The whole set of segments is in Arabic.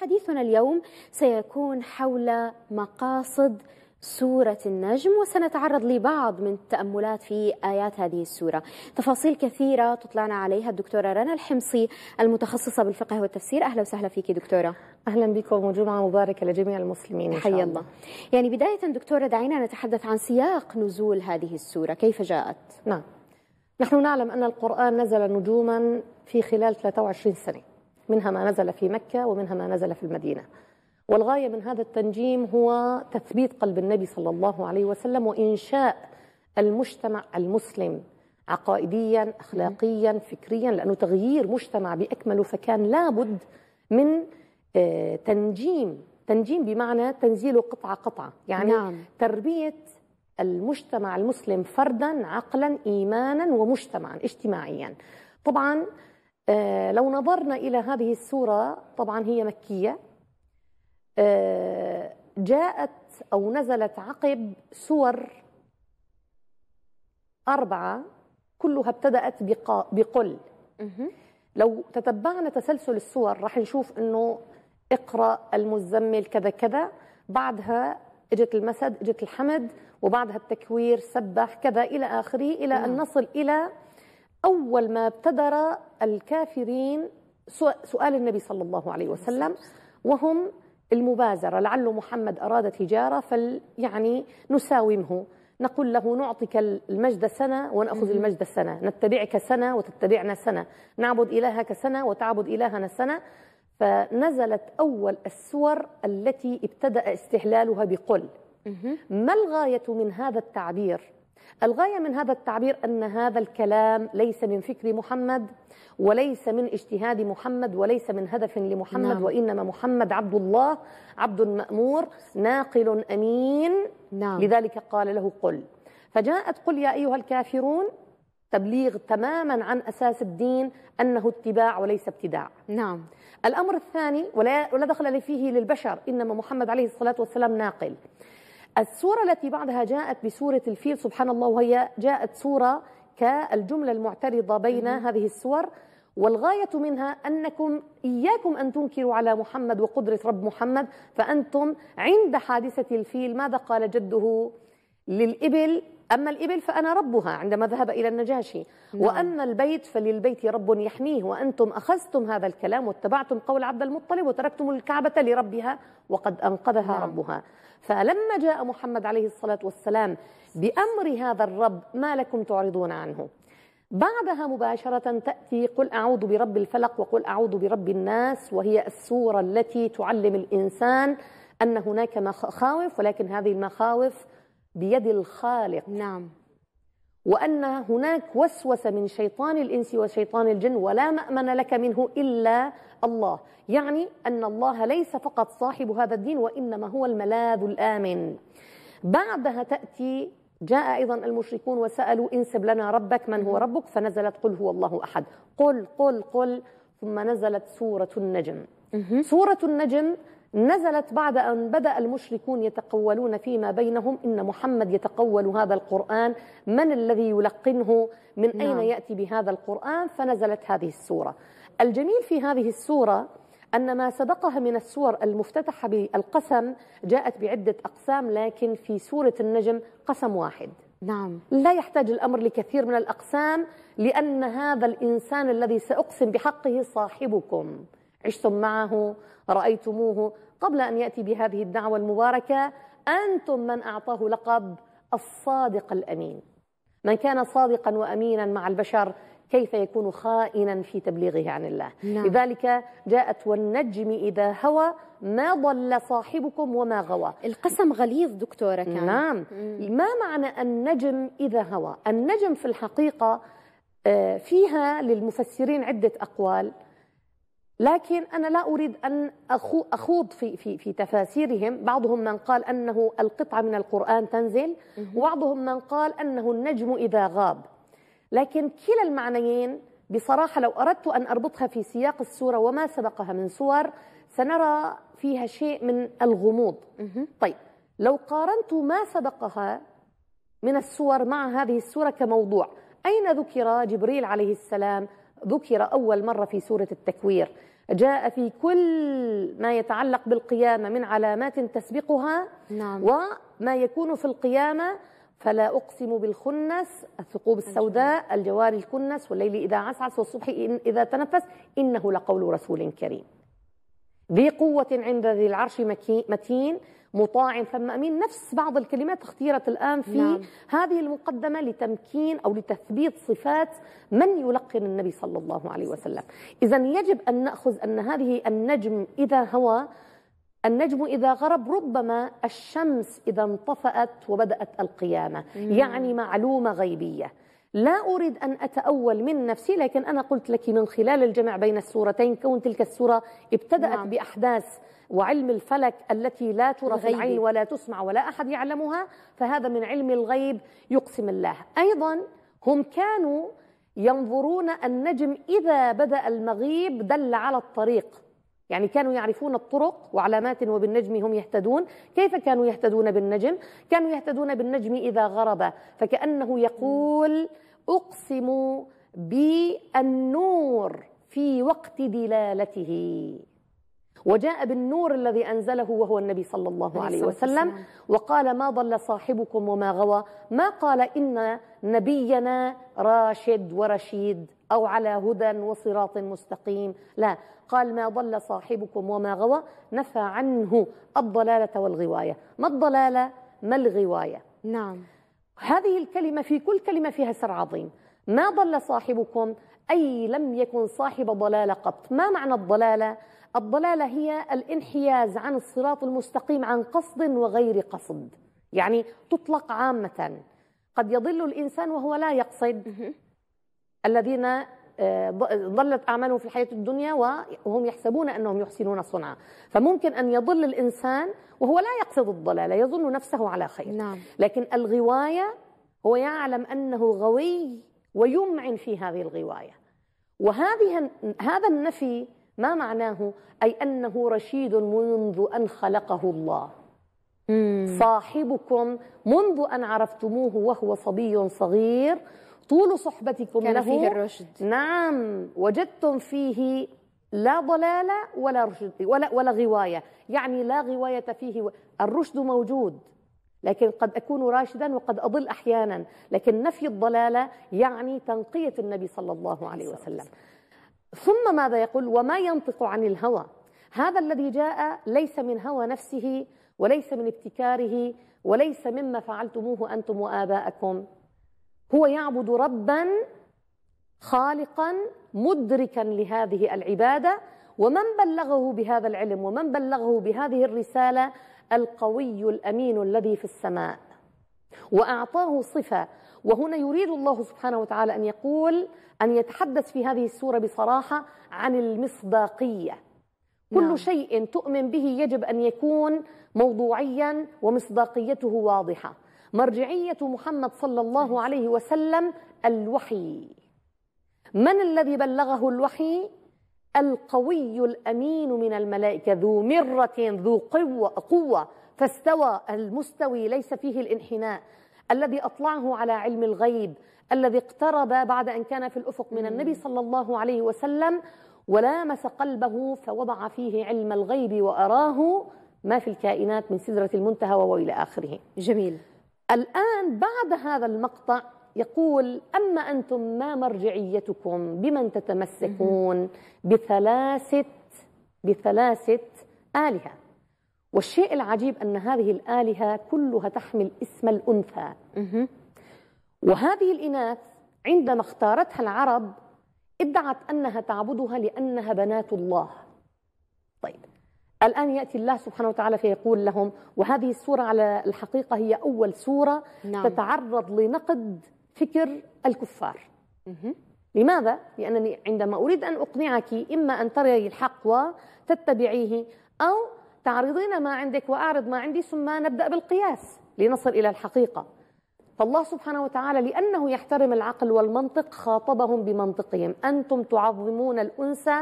حديثنا اليوم سيكون حول مقاصد سورة النجم وسنتعرض لبعض من التأملات في آيات هذه السورة تفاصيل كثيرة تطلعنا عليها الدكتورة رنا الحمصي المتخصصة بالفقه والتفسير أهلا وسهلا فيك دكتورة أهلا بكم وجمعة مباركة لجميع المسلمين حي الله. الله يعني بداية دكتورة دعينا نتحدث عن سياق نزول هذه السورة كيف جاءت نعم نحن نعلم أن القرآن نزل نجوما في خلال 23 سنة منها ما نزل في مكة ومنها ما نزل في المدينة والغاية من هذا التنجيم هو تثبيت قلب النبي صلى الله عليه وسلم وإنشاء المجتمع المسلم عقائديا أخلاقيا فكريا لأنه تغيير مجتمع بأكمله فكان لابد من آه، تنجيم تنجيم بمعنى تنزيله قطعة قطعة يعني نعم. تربية المجتمع المسلم فردا عقلا إيمانا ومجتمعا اجتماعيا طبعا آه، لو نظرنا إلى هذه السورة طبعا هي مكية آه، جاءت أو نزلت عقب سور أربعة كلها ابتدأت بقل لو تتبعنا تسلسل السور راح نشوف أنه اقرأ المزمل كذا كذا بعدها اجت المسد اجت الحمد وبعدها التكوير سبح كذا إلى آخره إلى أن نعم. نصل إلى أول ما ابتدر الكافرين سؤال النبي صلى الله عليه وسلم وهم المبازرة لعل محمد أراد تجارة فل يعني نساومه نقول له نعطيك المجد سنة ونأخذ المجد سنة نتبعك سنة وتتبعنا سنة نعبد إلهك سنة وتعبد إلهنا سنة فنزلت أول السور التي ابتدأ استهلالها بقل ما الغاية من هذا التعبير الغاية من هذا التعبير أن هذا الكلام ليس من فكر محمد وليس من اجتهاد محمد وليس من هدف لمحمد نعم. وإنما محمد عبد الله عبد مأمور ناقل أمين نعم. لذلك قال له قل فجاءت قل يا أيها الكافرون تبليغ تماما عن أساس الدين أنه اتباع وليس ابتداع نعم الأمر الثاني ولا, ولا دخل فيه للبشر إنما محمد عليه الصلاة والسلام ناقل السورة التي بعدها جاءت بسورة الفيل سبحان الله وهي جاءت سورة كالجملة المعترضة بين هذه السور والغاية منها أنكم إياكم أن تنكروا على محمد وقدرة رب محمد فأنتم عند حادثة الفيل ماذا قال جده للإبل أما الإبل فأنا ربها عندما ذهب إلى النجاشي مم. نعم. وأما البيت فللبيت رب يحميه وأنتم أخذتم هذا الكلام واتبعتم قول عبد المطلب وتركتم الكعبة لربها وقد أنقذها مم. نعم. ربها فلما جاء محمد عليه الصلاة والسلام بأمر هذا الرب ما لكم تعرضون عنه بعدها مباشرة تأتي قل أعوذ برب الفلق وقل أعوذ برب الناس وهي السورة التي تعلم الإنسان أن هناك مخاوف ولكن هذه المخاوف بيد الخالق نعم وأن هناك وسوسة من شيطان الإنس وشيطان الجن ولا مأمن لك منه إلا الله يعني أن الله ليس فقط صاحب هذا الدين وإنما هو الملاذ الآمن بعدها تأتي جاء أيضا المشركون وسألوا انسب لنا ربك من هو ربك فنزلت قل هو الله أحد قل قل قل ثم نزلت سورة النجم سورة النجم نزلت بعد أن بدأ المشركون يتقولون فيما بينهم إن محمد يتقول هذا القرآن من الذي يلقنه من أين نعم. يأتي بهذا القرآن فنزلت هذه السورة الجميل في هذه السورة أن ما سبقها من السور المفتتحة بالقسم جاءت بعدة أقسام لكن في سورة النجم قسم واحد نعم لا يحتاج الأمر لكثير من الأقسام لأن هذا الإنسان الذي سأقسم بحقه صاحبكم عشتم معه رأيتموه قبل أن يأتي بهذه الدعوة المباركة أنتم من أعطاه لقب الصادق الأمين من كان صادقا وأمينا مع البشر كيف يكون خائنا في تبليغه عن الله نعم. لذلك جاءت والنجم إذا هوى ما ضل صاحبكم وما غوى القسم غليظ دكتورة كان نعم ما معنى النجم إذا هوى النجم في الحقيقة آه، فيها للمفسرين عدة أقوال لكن أنا لا أريد أن أخوض في, في, في تفاسيرهم بعضهم من قال أنه القطعة من القرآن تنزل وبعضهم من قال أنه النجم إذا غاب لكن كلا المعنيين بصراحة لو أردت أن أربطها في سياق السورة وما سبقها من سور سنرى فيها شيء من الغموض طيب لو قارنت ما سبقها من السور مع هذه السورة كموضوع أين ذكر جبريل عليه السلام ذكر أول مرة في سورة التكوير جاء في كل ما يتعلق بالقيامة من علامات تسبقها نعم. وما يكون في القيامة فلا أقسم بالخنس الثقوب السوداء الجوار الكنس والليل إذا عسعس والصبح إذا تنفس إنه لقول رسول كريم ذي قوة عند ذي العرش متين مطاعم امين نفس بعض الكلمات اختيرت الآن في نعم. هذه المقدمة لتمكين أو لتثبيت صفات من يلقن النبي صلى الله عليه وسلم إذا يجب أن نأخذ أن هذه النجم إذا هوى النجم إذا غرب ربما الشمس إذا انطفأت وبدأت القيامة مم. نعم. يعني معلومة غيبية لا أريد أن أتأول من نفسي لكن أنا قلت لك من خلال الجمع بين السورتين كون تلك السورة ابتدأت نعم. بأحداث وعلم الفلك التي لا ترى في العين ولا تسمع ولا أحد يعلمها فهذا من علم الغيب يقسم الله أيضا هم كانوا ينظرون النجم إذا بدأ المغيب دل على الطريق يعني كانوا يعرفون الطرق وعلامات وبالنجم هم يهتدون كيف كانوا يهتدون بالنجم كانوا يهتدون بالنجم إذا غرب فكأنه يقول أقسم بالنور في وقت دلالته وجاء بالنور الذي أنزله وهو النبي صلى الله عليه وسلم وقال ما ضل صاحبكم وما غوى ما قال إن نبينا راشد ورشيد أو على هدى وصراط مستقيم لا قال ما ضل صاحبكم وما غوى نفى عنه الضلالة والغواية ما الضلالة ما الغواية نعم هذه الكلمة في كل كلمة فيها سر عظيم ما ضل صاحبكم أي لم يكن صاحب ضلالة قط ما معنى الضلالة؟ الضلالة هي الانحياز عن الصراط المستقيم عن قصد وغير قصد يعني تطلق عامة قد يضل الإنسان وهو لا يقصد الذين آه، ضلت أعمالهم في الحياة الدنيا وهم يحسبون أنهم يحسنون صنعا فممكن أن يضل الإنسان وهو لا يقصد الضلال يظن نفسه على خير نعم. لكن الغواية هو يعلم أنه غوي ويمعن في هذه الغواية وهذه هذا النفي ما معناه أي أنه رشيد منذ أن خلقه الله صاحبكم منذ أن عرفتموه وهو صبي صغير طول صحبتكم كان له فيه الرشد نعم وجدتم فيه لا ضلال ولا رشد ولا ولا غوايه يعني لا غوايه فيه الرشد موجود لكن قد اكون راشدا وقد اضل احيانا لكن نفي الضلاله يعني تنقيه النبي صلى الله عليه وسلم ثم ماذا يقول وما ينطق عن الهوى هذا الذي جاء ليس من هوى نفسه وليس من ابتكاره وليس مما فعلتموه انتم واباءكم هو يعبد ربا خالقا مدركا لهذه العباده ومن بلغه بهذا العلم ومن بلغه بهذه الرساله القوي الامين الذي في السماء واعطاه صفه وهنا يريد الله سبحانه وتعالى ان يقول ان يتحدث في هذه السوره بصراحه عن المصداقيه كل نعم. شيء تؤمن به يجب ان يكون موضوعيا ومصداقيته واضحه مرجعية محمد صلى الله عليه وسلم الوحي من الذي بلغه الوحي القوي الأمين من الملائكة ذو مرة ذو قوة, قوة فاستوى المستوي ليس فيه الانحناء الذي أطلعه على علم الغيب الذي اقترب بعد أن كان في الأفق من النبي صلى الله عليه وسلم ولامس قلبه فوضع فيه علم الغيب وأراه ما في الكائنات من سدرة المنتهى وإلى آخره جميل الآن بعد هذا المقطع يقول أما أنتم ما مرجعيتكم بمن تتمسكون بثلاثة بثلاثة آلهة والشيء العجيب أن هذه الآلهة كلها تحمل اسم الأنثى وهذه الإناث عندما اختارتها العرب ادعت أنها تعبدها لأنها بنات الله طيب الآن يأتي الله سبحانه وتعالى فيقول لهم وهذه السورة على الحقيقة هي أول سورة نعم. تتعرض لنقد فكر الكفار مهم. لماذا؟ لأنني عندما أريد أن أقنعك إما أن تري الحق وتتبعيه أو تعرضين ما عندك وأعرض ما عندي ثم نبدأ بالقياس لنصل إلى الحقيقة فالله سبحانه وتعالى لأنه يحترم العقل والمنطق خاطبهم بمنطقهم أنتم تعظمون الأنثى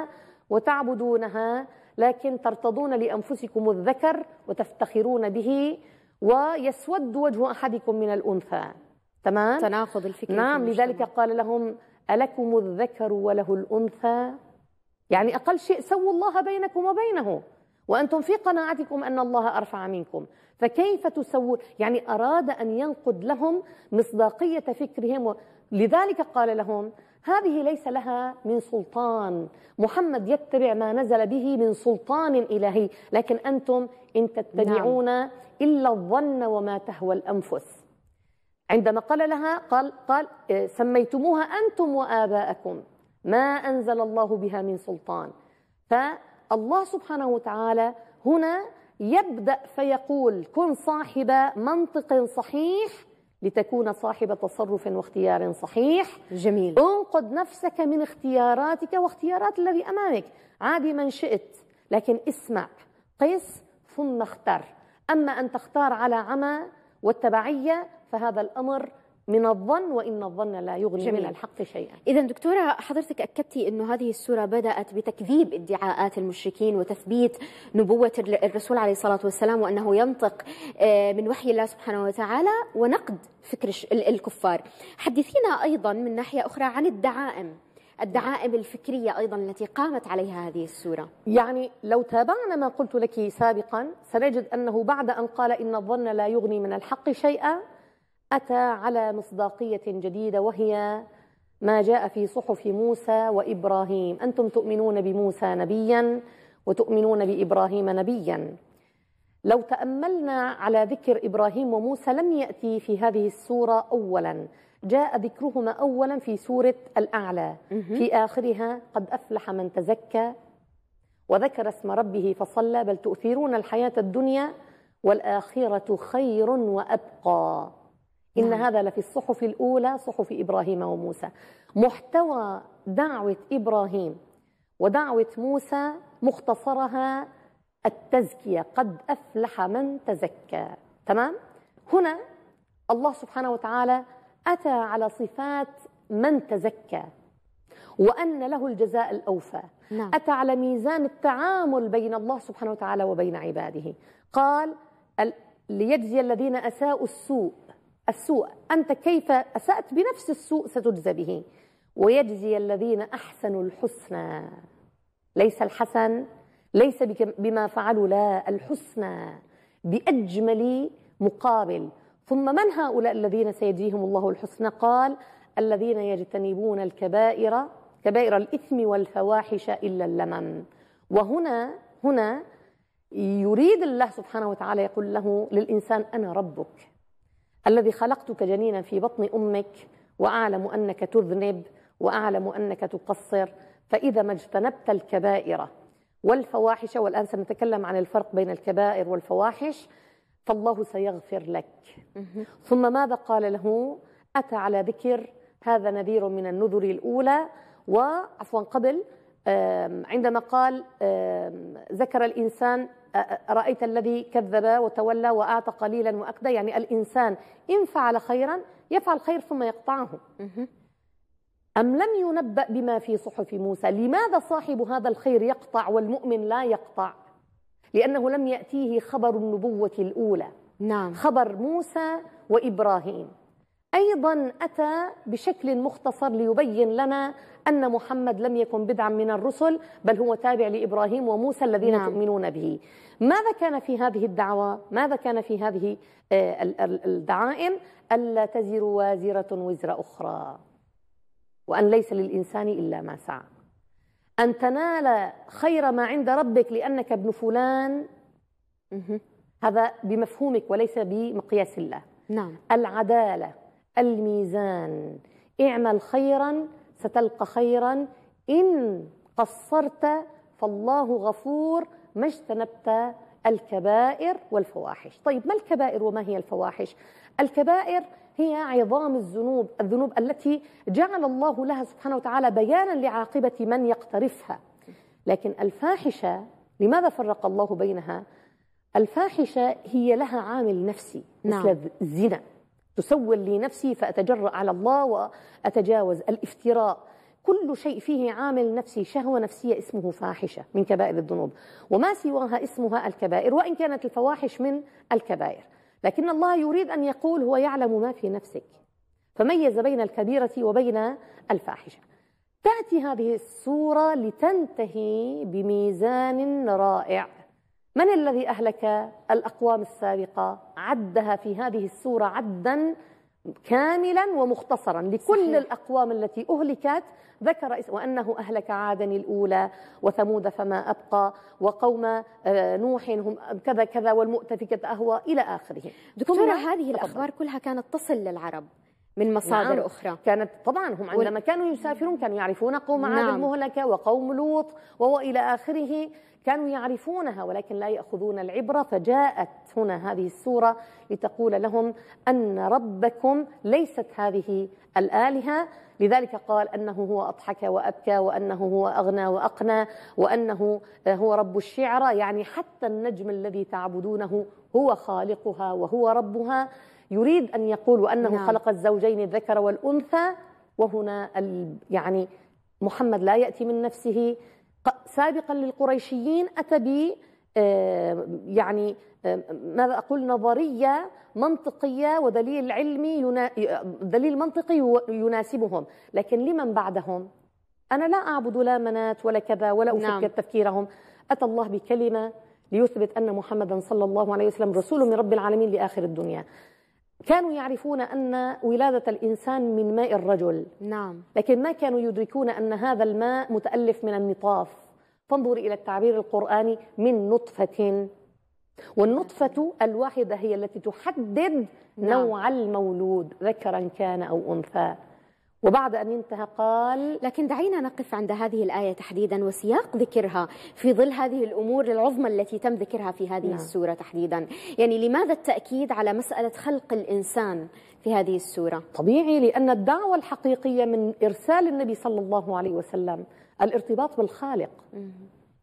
وتعبدونها لكن ترتضون لأنفسكم الذكر وتفتخرون به ويسود وجه أحدكم من الأنثى تمام؟ تناقض الفكر نعم لذلك قال لهم ألكم الذكر وله الأنثى يعني أقل شيء سووا الله بينكم وبينه وأنتم في قناعتكم أن الله أرفع منكم فكيف تسو يعني أراد أن ينقد لهم مصداقية فكرهم لذلك قال لهم هذه ليس لها من سلطان محمد يتبع ما نزل به من سلطان إلهي لكن أنتم إن تتبعون نعم. إلا الظن وما تهوى الأنفس عندما قال لها قال, قال آه، سميتموها أنتم وآباءكم ما أنزل الله بها من سلطان ف الله سبحانه وتعالى هنا يبدأ فيقول كن صاحب منطق صحيح لتكون صاحب تصرف واختيار صحيح جميل انقذ نفسك من اختياراتك واختيارات الذي أمامك عادي من شئت لكن اسمع قس ثم اختر أما أن تختار على عمى والتبعية فهذا الأمر من الظن وإن الظن لا يغني جميل. من الحق شيئا إذا دكتورة حضرتك أكدتي أنه هذه السورة بدأت بتكذيب ادعاءات المشركين وتثبيت نبوة الرسول عليه الصلاة والسلام وأنه ينطق آه، من وحي الله سبحانه وتعالى ونقد فكر الكفار حدثينا أيضا من ناحية أخرى عن الدعائم الدعائم الفكرية أيضا التي قامت عليها هذه السورة يعني لو تابعنا ما قلت لك سابقا سنجد أنه بعد أن قال إن الظن لا يغني من الحق شيئا أتى على مصداقية جديدة وهي ما جاء في صحف موسى وإبراهيم أنتم تؤمنون بموسى نبيا وتؤمنون بإبراهيم نبيا لو تأملنا على ذكر إبراهيم وموسى لم يأتي في هذه السورة أولا جاء ذكرهما أولا في سورة الأعلى في آخرها قد أفلح من تزكى وذكر اسم ربه فصلى بل تؤثرون الحياة الدنيا والآخرة خير وأبقى إن نعم. هذا لفي الصحف الأولى صحف إبراهيم وموسى محتوى دعوة إبراهيم ودعوة موسى مختصرها التزكية قد أفلح من تزكى تمام؟ هنا الله سبحانه وتعالى أتى على صفات من تزكى وأن له الجزاء الأوفى نعم. أتى على ميزان التعامل بين الله سبحانه وتعالى وبين عباده قال ليجزي الذين أساءوا السوء السوء أنت كيف أسأت بنفس السوء ستجزى به ويجزي الذين أحسنوا الحسنى ليس الحسن ليس بما فعلوا لا الحسنى بأجمل مقابل ثم من هؤلاء الذين سيجزيهم الله الحسنى قال الذين يجتنبون الكبائر كبائر الإثم والفواحش إلا اللمم وهنا هنا يريد الله سبحانه وتعالى يقول له للإنسان أنا ربك الذي خلقتك جنينا في بطن امك واعلم انك تذنب واعلم انك تقصر فاذا ما اجتنبت الكبائر والفواحش والان سنتكلم عن الفرق بين الكبائر والفواحش فالله سيغفر لك ثم ماذا قال له اتى على ذكر هذا نذير من النذر الاولى وعفوا قبل عندما قال ذكر الانسان أرأيت الذي كذب وتولى وأعطى قليلا وأكدى يعني الإنسان إن فعل خيرا يفعل خير ثم يقطعه أم لم ينبأ بما في صحف موسى لماذا صاحب هذا الخير يقطع والمؤمن لا يقطع لأنه لم يأتيه خبر النبوة الأولى نعم. خبر موسى وإبراهيم أيضا أتى بشكل مختصر ليبين لنا أن محمد لم يكن بدعا من الرسل بل هو تابع لإبراهيم وموسى الذين نعم. تؤمنون به ماذا كان في هذه الدعوة ماذا كان في هذه آه، الدعائم ألا تزر وازرة وزر أخرى وأن ليس للإنسان إلا ما سعى أن تنال خير ما عند ربك لأنك ابن فلان هذا بمفهومك وليس بمقياس الله نعم العدالة الميزان اعمل خيرا ستلقى خيرا إن قصرت فالله غفور ما اجتنبت الكبائر والفواحش طيب ما الكبائر وما هي الفواحش الكبائر هي عظام الذنوب الذنوب التي جعل الله لها سبحانه وتعالى بيانا لعاقبة من يقترفها لكن الفاحشة لماذا فرق الله بينها الفاحشة هي لها عامل نفسي مثل نعم. الزنا تسول لي نفسي فأتجرأ على الله وأتجاوز الافتراء كل شيء فيه عامل نفسي شهوة نفسية اسمه فاحشة من كبائر الذنوب وما سواها اسمها الكبائر وإن كانت الفواحش من الكبائر لكن الله يريد أن يقول هو يعلم ما في نفسك فميز بين الكبيرة وبين الفاحشة تأتي هذه السورة لتنتهي بميزان رائع من الذي أهلك الأقوام السابقة عدها في هذه السورة عدا كاملا ومختصرا لكل صحيح. الأقوام التي أهلكت ذكر وأنه أهلك عادا الأولى وثمود فما أبقى وقوم آه، نوح هم كذا كذا والمؤتفكة أهوى إلى آخره دكتورة هذه الأخبار كلها كانت تصل للعرب من مصادر نعم. أخرى كانت طبعا هم عندما كانوا يسافرون كانوا يعرفون قوم عاد نعم. المهلكة وقوم لوط وإلى آخره كانوا يعرفونها ولكن لا يأخذون العبرة فجاءت هنا هذه السورة لتقول لهم أن ربكم ليست هذه الآلهة لذلك قال أنه هو أضحك وأبكى وأنه هو أغنى وأقنى وأنه هو رب الشعرى يعني حتى النجم الذي تعبدونه هو خالقها وهو ربها يريد أن يقول وأنه نعم. خلق الزوجين الذكر والأنثى وهنا يعني محمد لا يأتي من نفسه سابقا للقريشيين أتى ب آه، يعني آه، ماذا أقول نظرية منطقية ودليل علمي دليل منطقي يناسبهم لكن لمن بعدهم أنا لا أعبد لا منات ولا كذا ولا أفكر نعم. تفكيرهم أتى الله بكلمة ليثبت أن محمدا صلى الله عليه وسلم رسول من رب العالمين لآخر الدنيا كانوا يعرفون أن ولادة الإنسان من ماء الرجل نعم لكن ما كانوا يدركون أن هذا الماء متألف من النطاف فانظر إلى التعبير القرآني من نطفة والنطفة الواحدة هي التي تحدد نعم. نوع المولود ذكرا كان أو أنثى وبعد أن انتهى قال لكن دعينا نقف عند هذه الآية تحديدا وسياق ذكرها في ظل هذه الأمور العظمى التي تم ذكرها في هذه نعم. السورة تحديدا يعني لماذا التأكيد على مسألة خلق الإنسان في هذه السورة طبيعي لأن الدعوة الحقيقية من إرسال النبي صلى الله عليه وسلم الارتباط بالخالق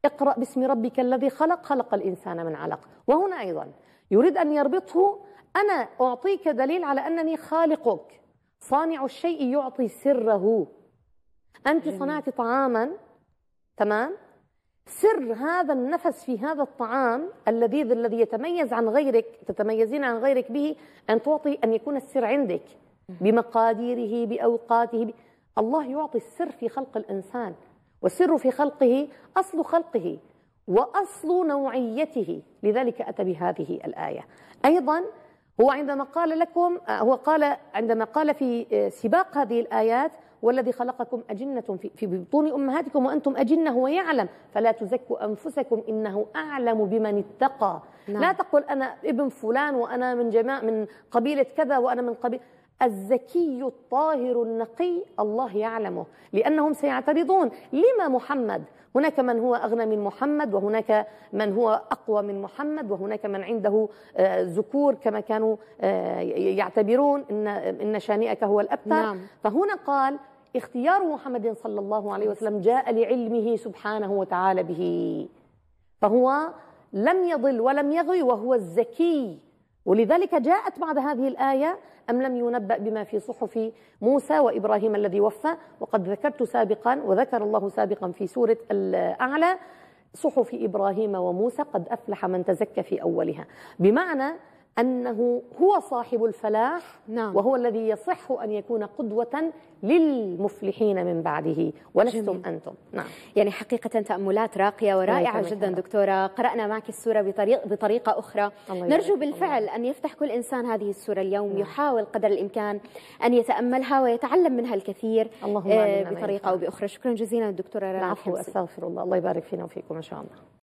اقرأ باسم ربك الذي خلق خلق الإنسان من علق وهنا أيضا يريد أن يربطه أنا أعطيك دليل على أنني خالقك صانع الشيء يعطي سره أنت صنعت طعاما تمام سر هذا النفس في هذا الطعام اللذيذ الذي يتميز عن غيرك تتميزين عن غيرك به أن تعطي أن يكون السر عندك بمقاديره بأوقاته ب... الله يعطي السر في خلق الإنسان والسر في خلقه أصل خلقه وأصل نوعيته لذلك أتى بهذه الآية أيضا هو عندما قال لكم آه، هو قال عندما قال في آه، سباق هذه الآيات والذي خلقكم أجنة في بطون أمهاتكم وأنتم أجنة هو يعلم فلا تزكوا أنفسكم إنه أعلم بمن اتقى نعم. لا تقل أنا ابن فلان وأنا من جماعة من قبيلة كذا وأنا من قبيلة الزكي الطاهر النقي الله يعلمه لأنهم سيعترضون لما محمد هناك من هو أغنى من محمد وهناك من هو أقوى من محمد وهناك من عنده آه، ذكور كما كانوا آه، يعتبرون إن, إن شانئك هو الأبتر نعم. فهنا قال اختيار محمد صلى الله عليه وسلم جاء لعلمه سبحانه وتعالى به فهو لم يضل ولم يغي وهو الذكي ولذلك جاءت بعد هذه الآية أم لم ينبأ بما في صحف موسى وإبراهيم الذي وفى وقد ذكرت سابقا وذكر الله سابقا في سورة الأعلى صحف إبراهيم وموسى قد أفلح من تزكى في أولها بمعنى أنه هو صاحب الفلاح نعم. وهو الذي يصح أن يكون قدوة للمفلحين من بعده ولستم جميل. أنتم نعم. يعني حقيقة تأملات راقية ورائعة جدا حلو. دكتورة قرأنا معك السورة بطريق بطريقة أخرى نرجو بالفعل الله. أن يفتح كل إنسان هذه السورة اليوم نعم. يحاول قدر الإمكان أن يتأملها ويتعلم منها الكثير اللهم آه بطريقة أو بأخرى شكرا جزيلا دكتورة راقية العفو أستغفر الله الله يبارك فينا وفيكم إن شاء الله